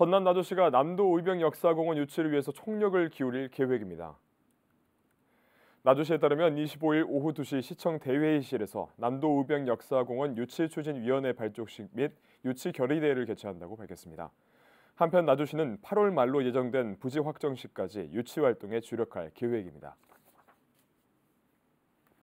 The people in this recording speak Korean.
전남 나주시가 남도 의병 역사공원 유치를 위해서 총력을 기울일 계획입니다. 나주시에 따르면 25일 오후 2시 시청 대회의실에서 남도 의병 역사공원 유치 추진 위원회 발족식 및 유치 결의대회를 개최한다고 밝혔습니다. 한편 나주시는 8월 말로 예정된 부지 확정시까지 유치 활동에 주력할 계획입니다.